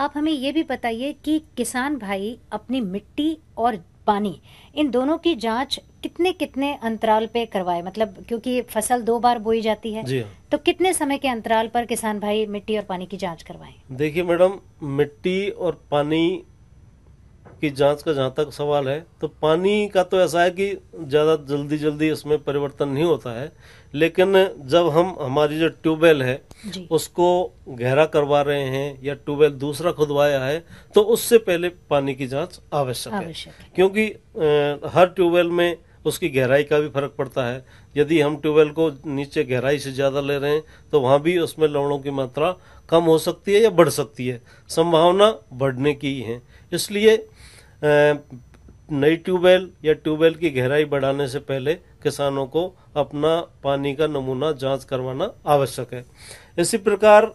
आप हमें ये भी बताइए कि किसान भाई अपनी मिट्टी और पानी इन दोनों की जांच कितने कितने अंतराल पे करवाए मतलब क्योंकि फसल दो बार बोई जाती है हाँ। तो कितने समय के अंतराल पर किसान भाई मिट्टी और पानी की जांच करवाएं देखिए मैडम मिट्टी और पानी की जांच का जहाँ तक सवाल है तो पानी का तो ऐसा है कि ज़्यादा जल्दी जल्दी इसमें परिवर्तन नहीं होता है लेकिन जब हम हमारी जो ट्यूबवेल है उसको गहरा करवा रहे हैं या ट्यूबवेल दूसरा खुदवाया है तो उससे पहले पानी की जांच आवश्यक, है क्योंकि आ, हर ट्यूबवेल में उसकी गहराई का भी फर्क पड़ता है यदि हम ट्यूबवेल को नीचे गहराई से ज़्यादा ले रहे हैं तो वहाँ भी उसमें लवणों की मात्रा कम हो सकती है या बढ़ सकती है संभावना बढ़ने की ही है इसलिए नई ट्यूबवेल या ट्यूबवेल की गहराई बढ़ाने से पहले किसानों को अपना पानी का नमूना जांच करवाना आवश्यक है इसी प्रकार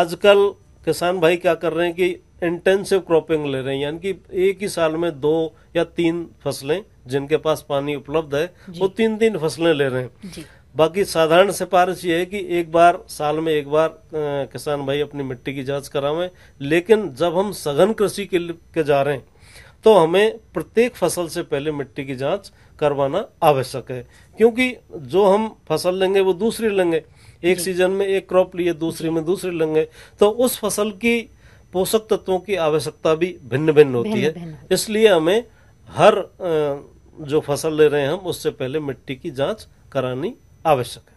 आजकल किसान भाई क्या कर रहे हैं कि इंटेंसिव क्रॉपिंग ले रहे हैं यानी कि एक ही साल में दो या तीन फसलें जिनके पास पानी उपलब्ध है वो तीन तीन फसलें ले रहे हैं बाकी साधारण सिफारिश ये है कि एक बार साल में एक बार किसान भाई अपनी मिट्टी की जांच करावे लेकिन जब हम सघन कृषि के, के जा रहे हैं तो हमें प्रत्येक फसल से पहले मिट्टी की जांच करवाना आवश्यक है क्योंकि जो हम फसल लेंगे वो दूसरी लेंगे एक सीजन में एक क्रॉप लिए दूसरी में दूसरी लेंगे तो उस फसल की पोषक तत्वों की आवश्यकता भी भिन्न भिन्न होती है इसलिए हमें हर जो फसल ले रहे हैं हम उससे पहले मिट्टी की जांच करानी आवश्यक है